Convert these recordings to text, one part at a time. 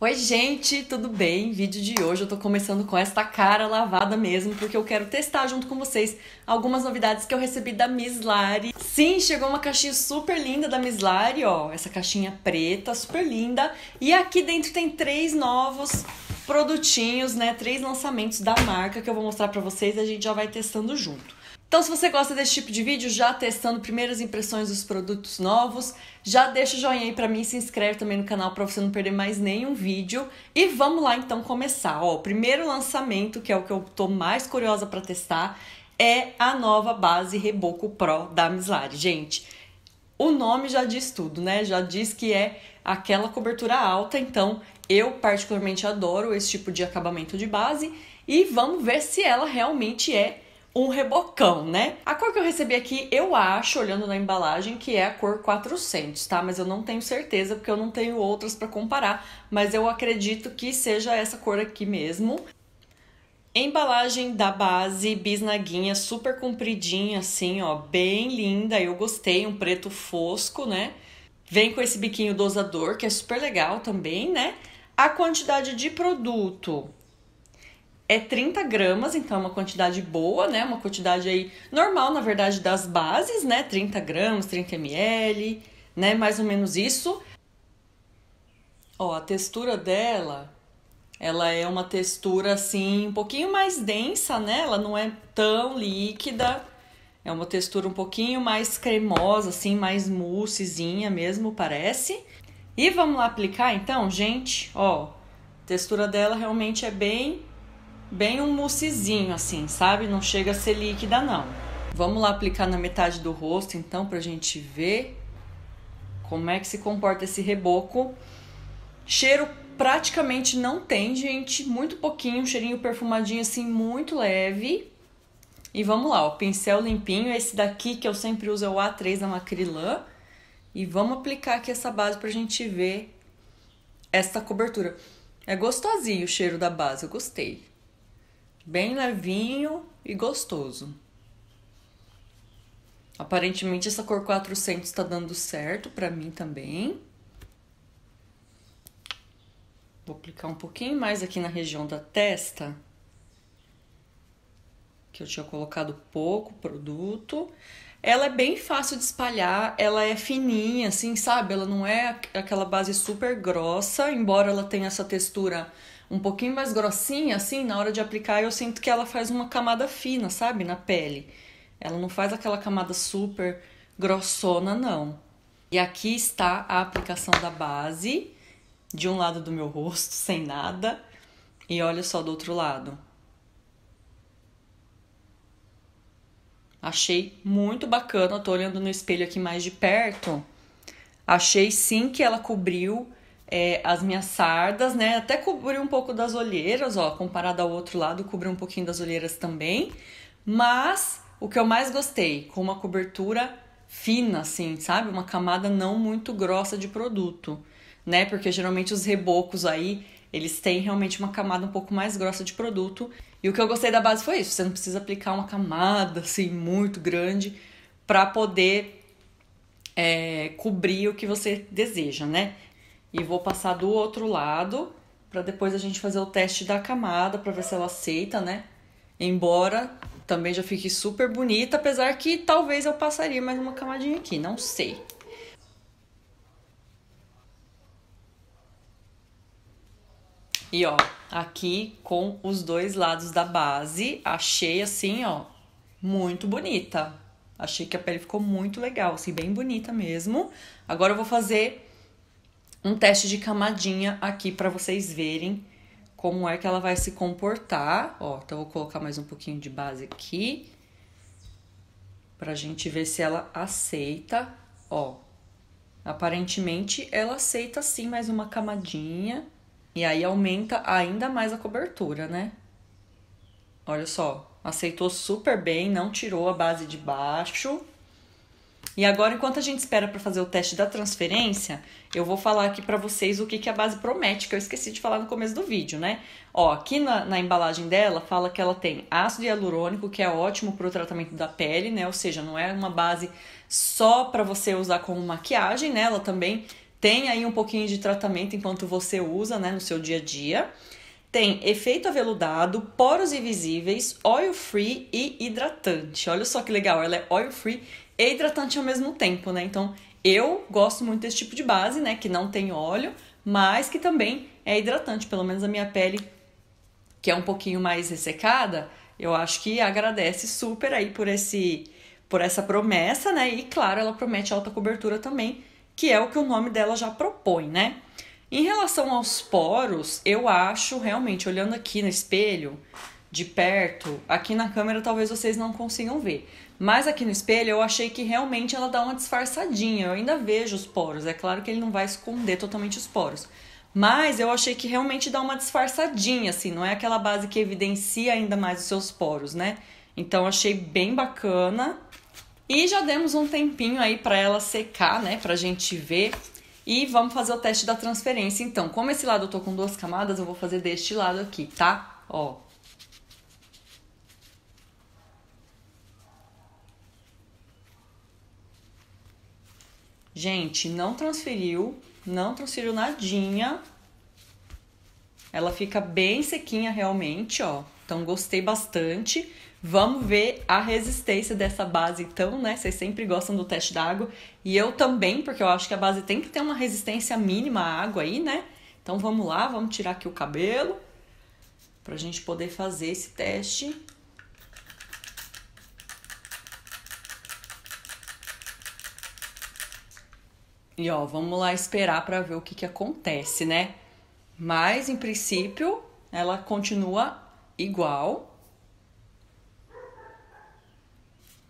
Oi, gente, tudo bem? Vídeo de hoje eu tô começando com esta cara lavada mesmo, porque eu quero testar junto com vocês algumas novidades que eu recebi da Miss Lari. Sim, chegou uma caixinha super linda da Miss Lari, ó, essa caixinha preta, super linda. E aqui dentro tem três novos produtinhos, né, três lançamentos da marca que eu vou mostrar pra vocês e a gente já vai testando junto. Então, se você gosta desse tipo de vídeo, já testando primeiras impressões dos produtos novos, já deixa o joinha aí para mim, se inscreve também no canal para você não perder mais nenhum vídeo. E vamos lá então começar. Ó, o primeiro lançamento, que é o que eu tô mais curiosa para testar, é a nova base Reboco Pro da Mislari. Gente, o nome já diz tudo, né? Já diz que é aquela cobertura alta, então eu particularmente adoro esse tipo de acabamento de base e vamos ver se ela realmente é um rebocão, né? A cor que eu recebi aqui, eu acho, olhando na embalagem, que é a cor 400, tá? Mas eu não tenho certeza, porque eu não tenho outras para comparar, mas eu acredito que seja essa cor aqui mesmo. Embalagem da base bisnaguinha, super compridinha assim, ó, bem linda. Eu gostei, um preto fosco, né? Vem com esse biquinho dosador, que é super legal também, né? A quantidade de produto é 30 gramas, então é uma quantidade boa, né? Uma quantidade aí normal, na verdade, das bases, né? 30 gramas, 30 ml, né? Mais ou menos isso. Ó, a textura dela, ela é uma textura assim, um pouquinho mais densa, né? Ela não é tão líquida. É uma textura um pouquinho mais cremosa, assim, mais moussezinha mesmo, parece. E vamos lá aplicar então, gente? Ó, a textura dela realmente é bem bem um moussezinho assim, sabe? Não chega a ser líquida não. Vamos lá aplicar na metade do rosto então pra gente ver como é que se comporta esse reboco. Cheiro praticamente não tem, gente, muito pouquinho, um cheirinho perfumadinho assim muito leve. E vamos lá, o pincel limpinho, esse daqui que eu sempre uso é o A3 da Macrylan. E vamos aplicar aqui essa base pra gente ver essa cobertura. É gostosinho o cheiro da base, eu gostei bem levinho e gostoso. Aparentemente essa cor 400 está dando certo para mim também. Vou aplicar um pouquinho mais aqui na região da testa. Que eu tinha colocado pouco produto. Ela é bem fácil de espalhar, ela é fininha, assim, sabe? Ela não é aquela base super grossa, embora ela tenha essa textura um pouquinho mais grossinha, assim, na hora de aplicar, eu sinto que ela faz uma camada fina, sabe? Na pele. Ela não faz aquela camada super grossona, não. E aqui está a aplicação da base, de um lado do meu rosto, sem nada, e olha só do outro lado. Achei muito bacana, eu tô olhando no espelho aqui mais de perto. Achei sim que ela cobriu é, as minhas sardas, né? Até cobri um pouco das olheiras, ó, comparado ao outro lado, cobri um pouquinho das olheiras também. Mas o que eu mais gostei, com uma cobertura fina, assim, sabe? Uma camada não muito grossa de produto, né? Porque geralmente os rebocos aí, eles têm realmente uma camada um pouco mais grossa de produto. E o que eu gostei da base foi isso. Você não precisa aplicar uma camada, assim, muito grande para poder é, cobrir o que você deseja, né? e vou passar do outro lado para depois a gente fazer o teste da camada para ver se ela aceita, né? Embora também já fique super bonita, apesar que talvez eu passaria mais uma camadinha aqui, não sei. E ó, aqui com os dois lados da base, achei assim, ó, muito bonita. Achei que a pele ficou muito legal, assim, bem bonita mesmo. Agora eu vou fazer um teste de camadinha aqui para vocês verem como é que ela vai se comportar. Ó, então vou colocar mais um pouquinho de base aqui pra gente ver se ela aceita. Ó, aparentemente ela aceita sim mais uma camadinha e aí aumenta ainda mais a cobertura, né? Olha só, aceitou super bem, não tirou a base de baixo. E agora, enquanto a gente espera para fazer o teste da transferência, eu vou falar aqui para vocês o que, que a base promete, que eu esqueci de falar no começo do vídeo, né? Ó, aqui na, na embalagem dela fala que ela tem ácido hialurônico, que é ótimo para o tratamento da pele, né? Ou seja, não é uma base só para você usar como maquiagem, né? Ela também tem aí um pouquinho de tratamento enquanto você usa, né, no seu dia a dia. Tem efeito aveludado, poros invisíveis, oil free e hidratante. Olha só que legal, ela é oil free e hidratante ao mesmo tempo, né? Então, eu gosto muito desse tipo de base, né? Que não tem óleo, mas que também é hidratante. Pelo menos a minha pele, que é um pouquinho mais ressecada, eu acho que agradece super aí por esse por essa promessa, né? E claro, ela promete alta cobertura também, que é o que o nome dela já propõe, né? Em relação aos poros, eu acho realmente, olhando aqui no espelho, de perto, aqui na câmera talvez vocês não consigam ver. Mas aqui no espelho eu achei que realmente ela dá uma disfarçadinha. Eu ainda vejo os poros. É claro que ele não vai esconder totalmente os poros. Mas eu achei que realmente dá uma disfarçadinha, assim, não é aquela base que evidencia ainda mais os seus poros, né? Então achei bem bacana. E já demos um tempinho aí para ela secar, né, pra gente ver. E vamos fazer o teste da transferência então. Como esse lado eu tô com duas camadas, eu vou fazer deste lado aqui, tá? Ó, Gente, não transferiu, não transferiu nadinha. Ela fica bem sequinha realmente, ó. Então gostei bastante. Vamos ver a resistência dessa base, então, né? Vocês sempre gostam do teste d'água E eu também, porque eu acho que a base tem que ter uma resistência mínima à água aí, né? Então vamos lá, vamos tirar aqui o cabelo pra gente poder fazer esse teste. E ó, vamos lá esperar para ver o que, que acontece, né? Mas em princípio, ela continua igual.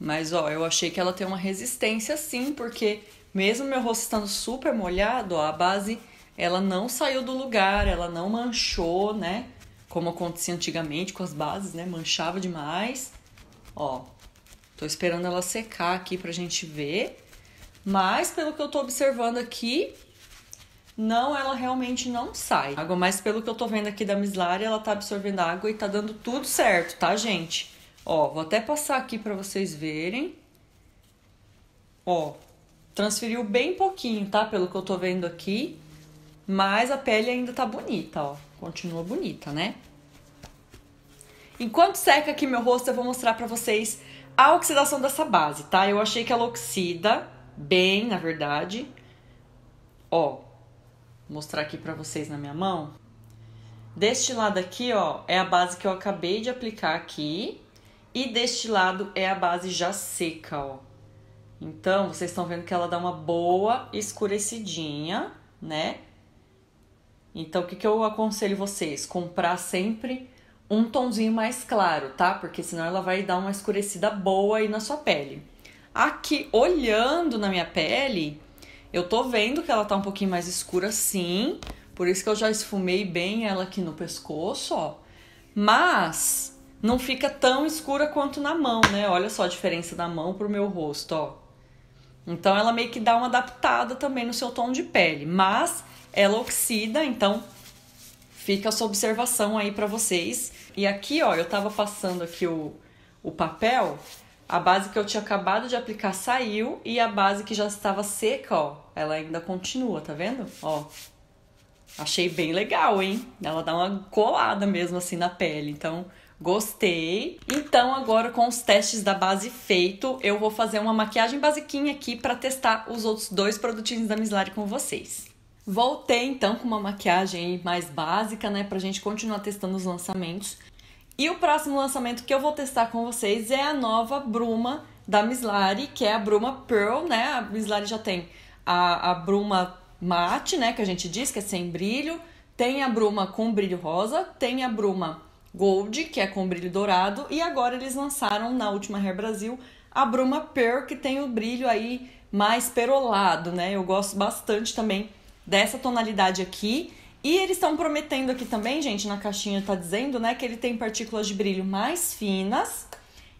Mas ó, eu achei que ela tem uma resistência sim, porque mesmo meu rosto estando super molhado, ó, a base ela não saiu do lugar, ela não manchou, né? Como acontecia antigamente com as bases, né? Manchava demais. Ó, tô esperando ela secar aqui pra gente ver. Mas pelo que eu tô observando aqui, não, ela realmente não sai. Água, mas pelo que eu tô vendo aqui da Mislari, ela tá absorvendo água e tá dando tudo certo, tá, gente? Ó, vou até passar aqui para vocês verem. Ó, transferiu bem pouquinho, tá? Pelo que eu tô vendo aqui. Mas a pele ainda tá bonita, ó. Continua bonita, né? Enquanto seca aqui meu rosto, eu vou mostrar pra vocês a oxidação dessa base, tá? Eu achei que ela oxida bem, na verdade. Ó, mostrar aqui para vocês na minha mão. Deste lado aqui, ó, é a base que eu acabei de aplicar aqui. E deste lado é a base já seca, ó. Então, vocês estão vendo que ela dá uma boa escurecidinha, né? Então, o que, que eu aconselho vocês? Comprar sempre um tonzinho mais claro, tá? Porque senão ela vai dar uma escurecida boa aí na sua pele. Aqui, olhando na minha pele, eu tô vendo que ela tá um pouquinho mais escura, sim. Por isso que eu já esfumei bem ela aqui no pescoço, ó. Mas não fica tão escura quanto na mão, né? Olha só a diferença da mão pro meu rosto, ó. Então ela meio que dá uma adaptada também no seu tom de pele, mas ela oxida, então fica essa observação aí para vocês. E aqui, ó, eu tava passando aqui o, o papel a base que eu tinha acabado de aplicar saiu e a base que já estava seca, ó, ela ainda continua, tá vendo? Ó. Achei bem legal, hein? Ela dá uma colada mesmo assim na pele. Então, Gostei. Então agora com os testes da base feito, eu vou fazer uma maquiagem basiquinha aqui para testar os outros dois produtinhos da Mislari com vocês. Voltei então com uma maquiagem mais básica, né, pra gente continuar testando os lançamentos. E o próximo lançamento que eu vou testar com vocês é a nova bruma da Mislari, que é a bruma Pearl, né? A Mislari já tem a, a bruma mate, né? Que a gente diz que é sem brilho. Tem a bruma com brilho rosa, tem a bruma gold, que é com brilho dourado. E agora eles lançaram na última Hair Brasil a bruma Pearl, que tem o brilho aí mais perolado, né? Eu gosto bastante também dessa tonalidade aqui. E eles estão prometendo aqui também, gente, na caixinha tá dizendo, né, que ele tem partículas de brilho mais finas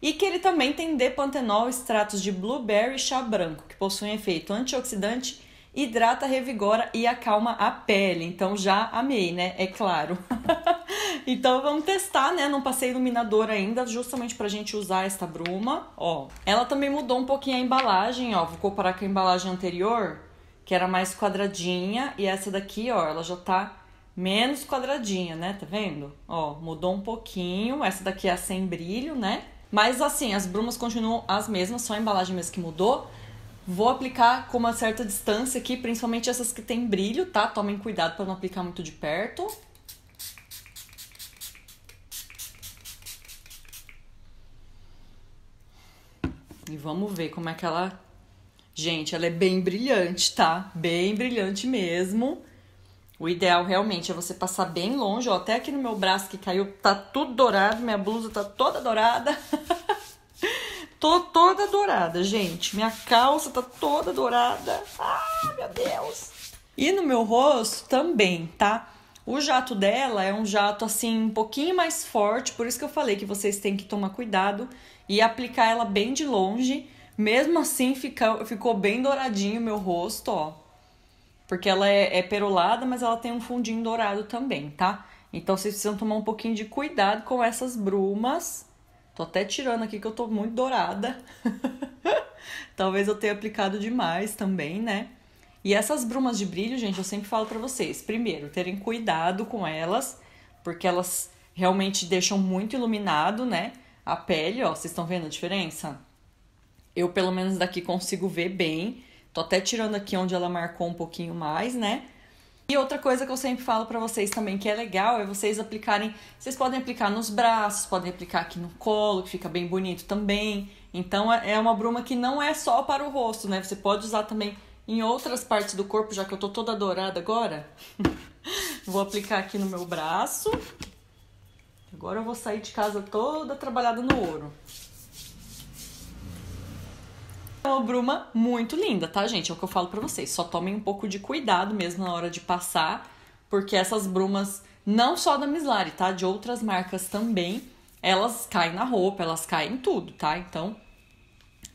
e que ele também tem depantenol, extratos de blueberry e chá branco, que possuem efeito antioxidante, hidrata, revigora e acalma a pele. Então já amei, né? É claro. então vamos testar, né? Não passei iluminador ainda, justamente pra gente usar esta bruma, ó. Ela também mudou um pouquinho a embalagem, ó. Vou comparar com a embalagem anterior que era mais quadradinha, e essa daqui, ó, ela já tá menos quadradinha, né? Tá vendo? Ó, mudou um pouquinho, essa daqui é sem brilho, né? Mas assim, as brumas continuam as mesmas, só a embalagem mesmo que mudou. Vou aplicar com uma certa distância aqui, principalmente essas que tem brilho, tá? Tomem cuidado para não aplicar muito de perto. E vamos ver como é que ela Gente, ela é bem brilhante, tá? Bem brilhante mesmo. O ideal realmente é você passar bem longe, ó, até aqui no meu braço que caiu, tá tudo dourado, minha blusa tá toda dourada. Tô toda dourada, gente. Minha calça tá toda dourada. Ah, meu Deus. E no meu rosto também, tá? O jato dela é um jato assim um pouquinho mais forte, por isso que eu falei que vocês têm que tomar cuidado e aplicar ela bem de longe mesmo assim, fica, ficou bem douradinho o meu rosto, ó. Porque ela é, é perolada, mas ela tem um fundinho dourado também, tá? Então vocês precisam tomar um pouquinho de cuidado com essas brumas. Tô até tirando aqui que eu tô muito dourada. Talvez eu tenha aplicado demais também, né? E essas brumas de brilho, gente, eu sempre falo para vocês, primeiro, terem cuidado com elas, porque elas realmente deixam muito iluminado, né? A pele, ó, vocês estão vendo a diferença? Eu, pelo menos daqui, consigo ver bem. Tô até tirando aqui onde ela marcou um pouquinho mais, né? E outra coisa que eu sempre falo para vocês também que é legal é vocês aplicarem. Vocês podem aplicar nos braços, podem aplicar aqui no colo, que fica bem bonito também. Então é, é uma bruma que não é só para o rosto, né? Você pode usar também em outras partes do corpo, já que eu tô toda dourada agora. vou aplicar aqui no meu braço. Agora eu vou sair de casa toda trabalhada no ouro uma bruma muito linda, tá, gente? É o que eu falo para vocês. Só tomem um pouco de cuidado mesmo na hora de passar, porque essas brumas, não só da Mislari, tá? De outras marcas também, elas caem na roupa, elas caem em tudo, tá? Então,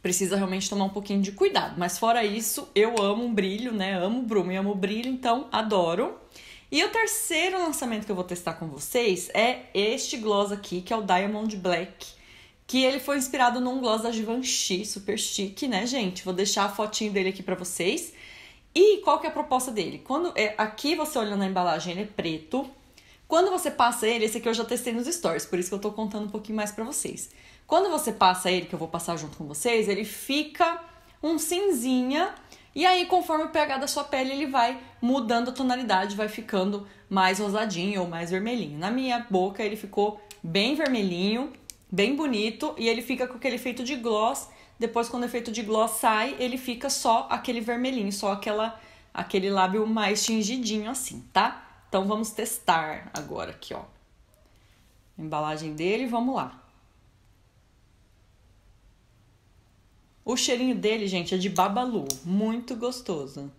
precisa realmente tomar um pouquinho de cuidado. Mas fora isso, eu amo um brilho, né? Amo bruma e amo brilho, então adoro. E o terceiro lançamento que eu vou testar com vocês é este gloss aqui, que é o Diamond Black que ele foi inspirado num gloss da Givenchy, super chique, né, gente? Vou deixar a fotinho dele aqui para vocês. E qual que é a proposta dele? Quando é, aqui você olhando na embalagem, ele é preto. Quando você passa ele, esse aqui eu já testei nos stories, por isso que eu tô contando um pouquinho mais para vocês. Quando você passa ele, que eu vou passar junto com vocês, ele fica um cinzinha e aí conforme o pH da sua pele, ele vai mudando a tonalidade, vai ficando mais rosadinho ou mais vermelhinho. Na minha boca ele ficou bem vermelhinho, bem bonito e ele fica com aquele efeito de gloss. Depois, quando o efeito de gloss sai, ele fica só aquele vermelhinho, só aquela, aquele lábio mais tingidinho assim, tá? Então, vamos testar agora aqui, ó. embalagem dele, vamos lá. O cheirinho dele, gente, é de babalu, muito gostoso.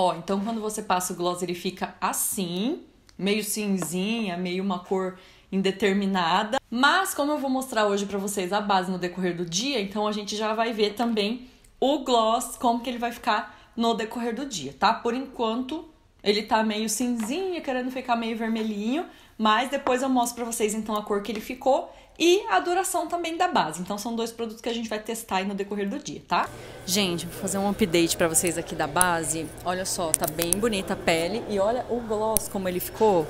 Ó, então quando você passa o gloss, ele fica assim, meio cinzinha, meio uma cor indeterminada. Mas como eu vou mostrar hoje para vocês a base no decorrer do dia, então a gente já vai ver também o gloss, como que ele vai ficar no decorrer do dia, tá? Por enquanto, ele tá meio cinzinha, querendo ficar meio vermelhinho, mas depois eu mostro para vocês então a cor que ele ficou e a duração também da base. Então são dois produtos que a gente vai testar aí no decorrer do dia, tá? Gente, vou fazer um update para vocês aqui da base. Olha só, tá bem bonita a pele e olha o gloss como ele ficou.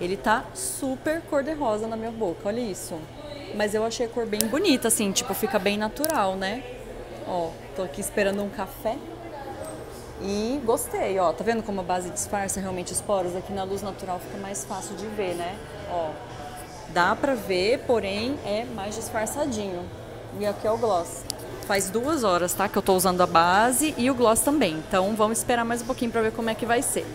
Ele tá super cor de rosa na minha boca, olha isso. Mas eu achei a cor bem bonita assim, tipo, fica bem natural, né? Ó, tô aqui esperando um café e gostei, ó. Tá vendo como a base disfarça realmente os poros? Aqui na luz natural fica mais fácil de ver, né? Ó. Dá pra ver, porém é mais disfarçadinho. E aqui é o gloss. Faz duas horas, tá? Que eu tô usando a base e o gloss também. Então vamos esperar mais um pouquinho pra ver como é que vai ser.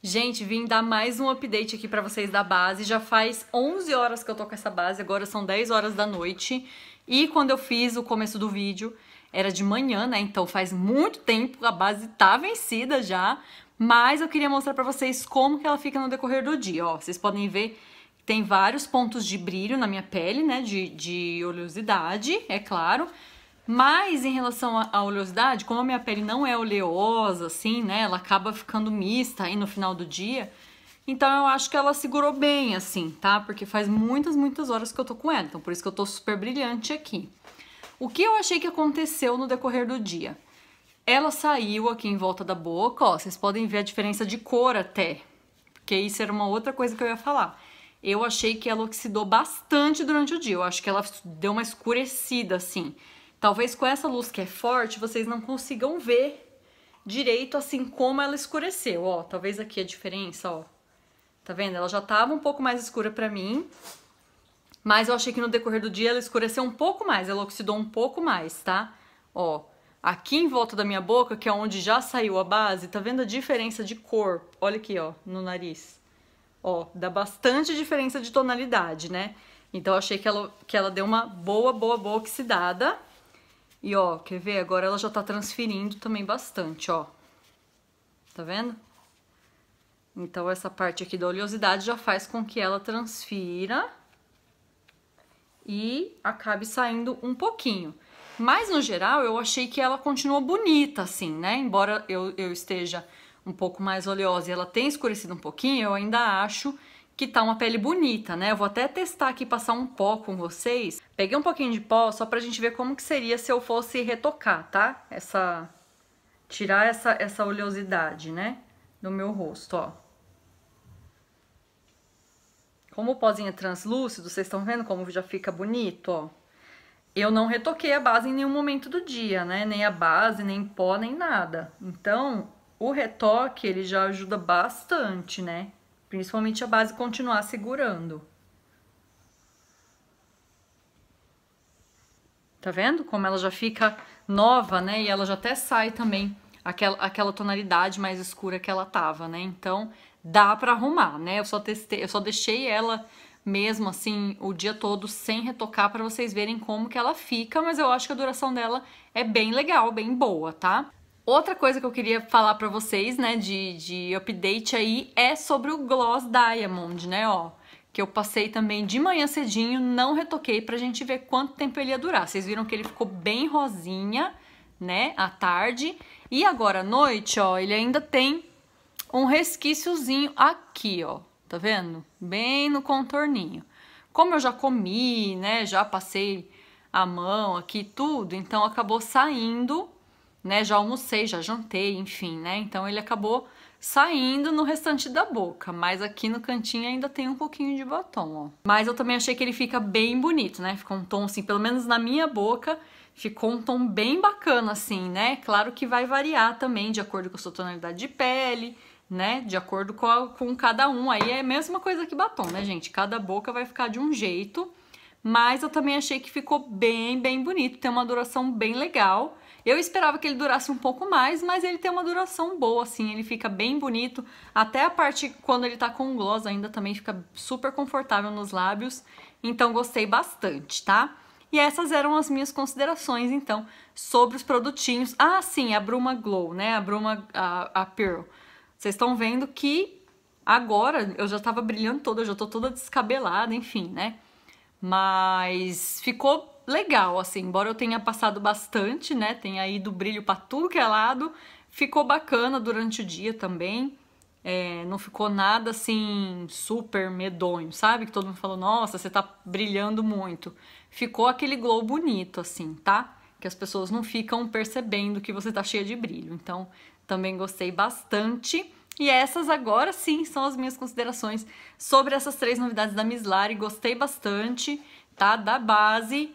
Gente, vim dar mais um update aqui pra vocês da base. Já faz 11 horas que eu tô com essa base, agora são 10 horas da noite. E quando eu fiz o começo do vídeo, era de manhã, né? Então faz muito tempo, a base tá vencida já, mas eu queria mostrar para vocês como que ela fica no decorrer do dia, ó. Vocês podem ver tem vários pontos de brilho na minha pele, né? De, de oleosidade, é claro. Mas em relação à oleosidade, como a minha pele não é oleosa, assim, né? Ela acaba ficando mista aí no final do dia. Então eu acho que ela segurou bem, assim, tá? Porque faz muitas, muitas horas que eu tô com ela. Então por isso que eu tô super brilhante aqui. O que eu achei que aconteceu no decorrer do dia? Ela saiu aqui em volta da boca, ó, vocês podem ver a diferença de cor até, porque isso era uma outra coisa que eu ia falar. Eu achei que ela oxidou bastante durante o dia, eu acho que ela deu uma escurecida assim. Talvez com essa luz que é forte, vocês não consigam ver direito assim como ela escureceu, ó. Talvez aqui a diferença, ó. Tá vendo? Ela já tava um pouco mais escura pra mim. Mas eu achei que no decorrer do dia ela escureceu um pouco mais, ela oxidou um pouco mais, tá? Ó, aqui em volta da minha boca, que é onde já saiu a base, tá vendo a diferença de cor? Olha aqui, ó, no nariz. Ó, dá bastante diferença de tonalidade, né? Então eu achei que ela, que ela deu uma boa, boa, boa oxidada. E ó, quer ver? Agora ela já tá transferindo também bastante, ó. Tá vendo? Então essa parte aqui da oleosidade já faz com que ela transfira e acabe saindo um pouquinho. Mas no geral eu achei que ela continuou bonita assim, né? Embora eu, eu esteja um pouco mais oleosa e ela tenha escurecido um pouquinho, eu ainda acho que tá uma pele bonita, né? Eu vou até testar aqui, passar um pó com vocês. Peguei um pouquinho de pó só pra gente ver como que seria se eu fosse retocar, tá? Essa... Tirar essa, essa oleosidade, né? Do meu rosto, ó. Como o pozinho é translúcido, vocês estão vendo como já fica bonito, ó. Eu não retoquei a base em nenhum momento do dia, né? Nem a base, nem pó, nem nada. Então, o retoque, ele já ajuda bastante, né? Principalmente a base continuar segurando. Tá vendo como ela já fica nova, né? E ela já até sai também aquela, aquela tonalidade mais escura que ela tava, né? Então dá pra arrumar, né? Eu só testei, eu só deixei ela mesmo assim o dia todo sem retocar para vocês verem como que ela fica, mas eu acho que a duração dela é bem legal, bem boa, tá? Outra coisa que eu queria falar para vocês, né, de, de update aí é sobre o Gloss Diamond, né, ó, que eu passei também de manhã cedinho, não retoquei pra gente ver quanto tempo ele ia durar. Vocês viram que ele ficou bem rosinha, né, à tarde, e agora à noite, ó, ele ainda tem um resquíciozinho aqui, ó. Tá vendo? Bem no contorninho. Como eu já comi, né, já passei a mão aqui tudo, então acabou saindo, né, já almocei, já jantei, enfim, né? Então ele acabou saindo no restante da boca, mas aqui no cantinho ainda tem um pouquinho de batom, ó. Mas eu também achei que ele fica bem bonito, né? Fica um tom assim, pelo menos na minha boca, Ficou um tom bem bacana assim, né? Claro que vai variar também de acordo com a sua tonalidade de pele, né? De acordo com, a, com cada um. Aí é a mesma coisa que batom, né, gente? Cada boca vai ficar de um jeito. Mas eu também achei que ficou bem, bem bonito. Tem uma duração bem legal. Eu esperava que ele durasse um pouco mais, mas ele tem uma duração boa, assim, ele fica bem bonito. Até a parte quando ele tá com gloss ainda também fica super confortável nos lábios. Então gostei bastante, tá? E essas eram as minhas considerações, então, sobre os produtinhos. Ah, sim, a Bruma Glow, né? A Bruma, a, a Pearl. Vocês estão vendo que agora eu já tava brilhando toda, eu já tô toda descabelada, enfim, né? Mas ficou legal, assim, embora eu tenha passado bastante, né? Tenha ido brilho para tudo que é lado, ficou bacana durante o dia também. É, não ficou nada assim super medonho, sabe? Que todo mundo falou, nossa, você tá brilhando muito. Ficou aquele glow bonito, assim, tá? Que as pessoas não ficam percebendo que você tá cheia de brilho. Então, também gostei bastante. E essas agora sim são as minhas considerações sobre essas três novidades da Mislari. Gostei bastante, tá? Da base.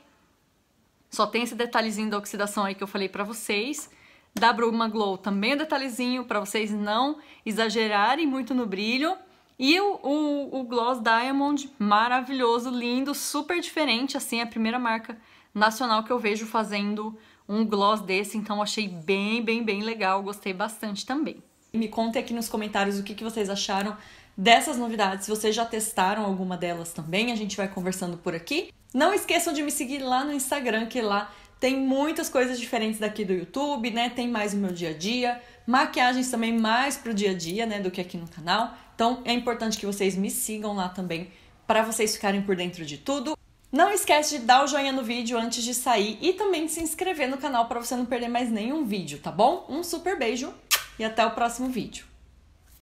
Só tem esse detalhezinho da oxidação aí que eu falei pra vocês da Bruma Glow também um detalhezinho para vocês não exagerarem muito no brilho. E o, o, o, Gloss Diamond, maravilhoso, lindo, super diferente, assim, é a primeira marca nacional que eu vejo fazendo um gloss desse, então achei bem, bem, bem legal, gostei bastante também. Me contem aqui nos comentários o que, que vocês acharam dessas novidades, se vocês já testaram alguma delas também, a gente vai conversando por aqui. Não esqueçam de me seguir lá no Instagram, que lá tem muitas coisas diferentes daqui do YouTube, né? Tem mais o meu dia a dia, maquiagens também mais pro dia a dia, né, do que aqui no canal. Então é importante que vocês me sigam lá também para vocês ficarem por dentro de tudo. Não esquece de dar o joinha no vídeo antes de sair e também de se inscrever no canal para você não perder mais nenhum vídeo, tá bom? Um super beijo e até o próximo vídeo.